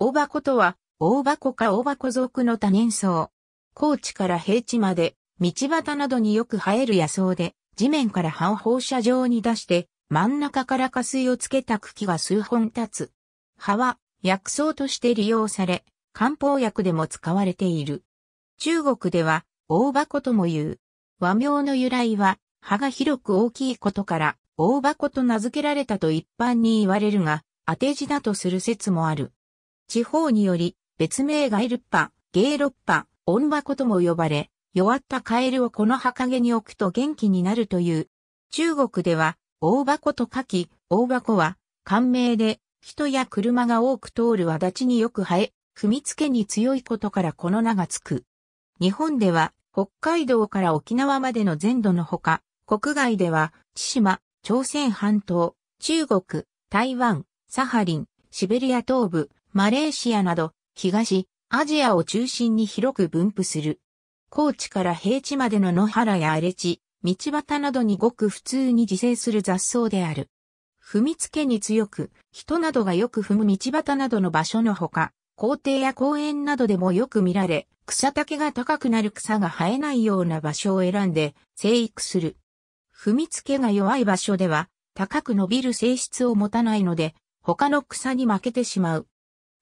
大箱とは、大箱か大箱属の多年草。高地から平地まで、道端などによく生える野草で、地面から葉を放射状に出して、真ん中から下水をつけた茎が数本立つ。葉は、薬草として利用され、漢方薬でも使われている。中国では、大箱とも言う。和名の由来は、葉が広く大きいことから、大箱と名付けられたと一般に言われるが、当て字だとする説もある。地方により、別名ガイルッパ、ゲイロッパ、オンバコとも呼ばれ、弱ったカエルをこの墓陰に置くと元気になるという。中国では、大箱と書き、大箱は、官名で、人や車が多く通る轍によく生え、踏みつけに強いことからこの名がつく。日本では、北海道から沖縄までの全土のほか、国外では、千島、朝鮮半島、中国、台湾、サハリン、シベリア東部、マレーシアなど、東、アジアを中心に広く分布する。高地から平地までの野原や荒れ地、道端などにごく普通に自生する雑草である。踏みつけに強く、人などがよく踏む道端などの場所のほか、校庭や公園などでもよく見られ、草丈が高くなる草が生えないような場所を選んで生育する。踏みつけが弱い場所では、高く伸びる性質を持たないので、他の草に負けてしまう。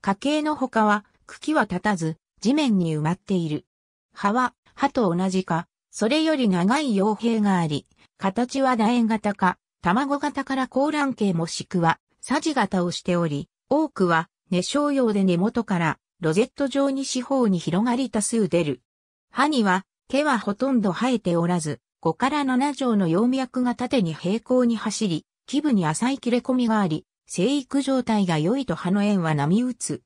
花茎の他は、茎は立たず、地面に埋まっている。葉は、葉と同じか、それより長い傭兵があり、形は楕円型か、卵型から高卵形もしくは、さじ型をしており、多くは、根小葉で根元から、ロゼット状に四方に広がり多数出る。歯には、毛はほとんど生えておらず、5から7畳の葉脈が縦に平行に走り、基部に浅い切れ込みがあり、生育状態が良いと葉の縁は波打つ。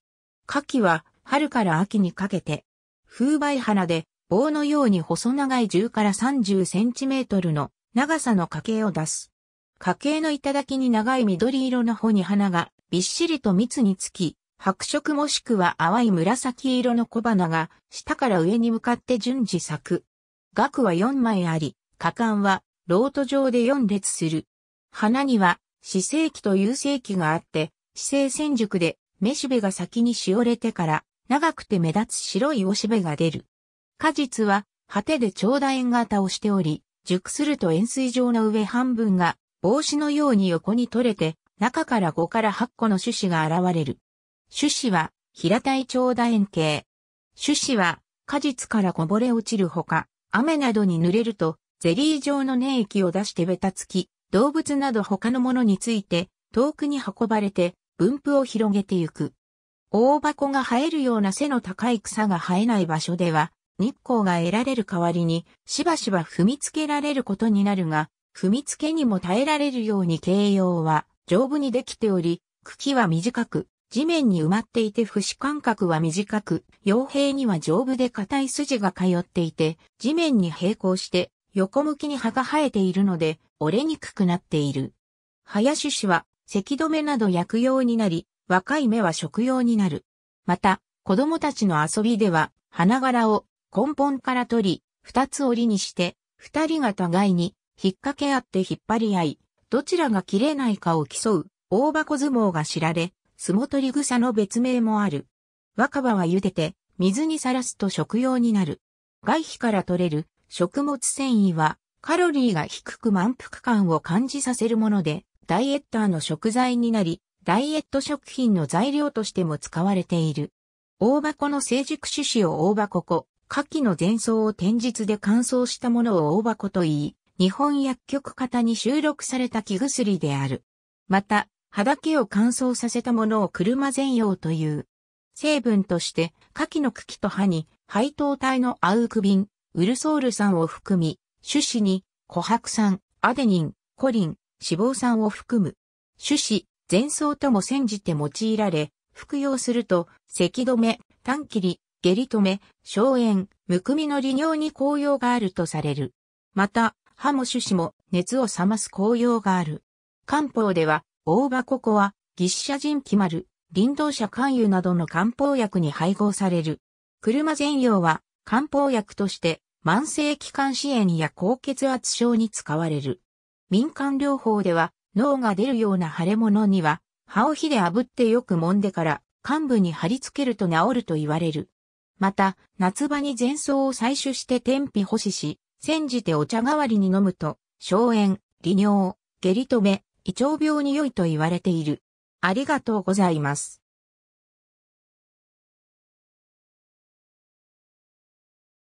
夏季は春から秋にかけて、風梅花で棒のように細長い10から30センチメートルの長さの花茎を出す。花茎の頂に長い緑色の穂に花がびっしりと蜜につき、白色もしくは淡い紫色の小花が下から上に向かって順次咲く。額は4枚あり、花冠はロート状で4列する。花には四世紀と有世紀があって、四世戦熟で、めしべが先にしおれてから、長くて目立つ白いおしべが出る。果実は、果てで長楕円型をしており、熟すると円錐状の上半分が、帽子のように横に取れて、中から5から8個の種子が現れる。種子は、平たい長楕円形。種子は、果実からこぼれ落ちるほか、雨などに濡れると、ゼリー状の粘液を出してべたつき、動物など他のものについて、遠くに運ばれて、分布を広げてゆく。大箱が生えるような背の高い草が生えない場所では、日光が得られる代わりに、しばしば踏みつけられることになるが、踏みつけにも耐えられるように形容は丈夫にできており、茎は短く、地面に埋まっていて節間隔は短く、傭兵には丈夫で硬い筋が通っていて、地面に平行して横向きに葉が生えているので折れにくくなっている。林氏は、咳止めなど薬用になり、若い芽は食用になる。また、子供たちの遊びでは、花柄を根本から取り、二つ折りにして、二人が互いに引っ掛け合って引っ張り合い、どちらが切れないかを競う大箱相撲が知られ、相撲取り草の別名もある。若葉は茹でて、水にさらすと食用になる。外皮から取れる食物繊維はカロリーが低く満腹感を感じさせるもので、ダイエッターの食材になり、ダイエット食品の材料としても使われている。大箱の成熟種子を大箱粉、牡蠣の前奏を天日で乾燥したものを大箱と言い、日本薬局型に収録された木薬である。また、葉だけを乾燥させたものを車全用という。成分として、牡蠣の茎と葉に、配糖体のアウクビン、ウルソール酸を含み、種子に、琥珀酸、アデニン、コリン、脂肪酸を含む。種子、前奏とも煎じて用いられ、服用すると、咳止め、短切り、下痢止め、消炎、むくみの利尿に効用があるとされる。また、歯も種子も熱を冷ます効用がある。漢方では、大葉ココア、ギッシャジンキマル、林道者肝油などの漢方薬に配合される。車全用は漢方薬として慢性気管支炎や高血圧症に使われる。民間療法では、脳が出るような腫れ物には、歯を火で炙ってよく揉んでから、患部に貼り付けると治ると言われる。また、夏場に前奏を採取して天日干しし、煎じてお茶代わりに飲むと、消炎、利尿、下痢止め、胃腸病に良いと言われている。ありがとうございます。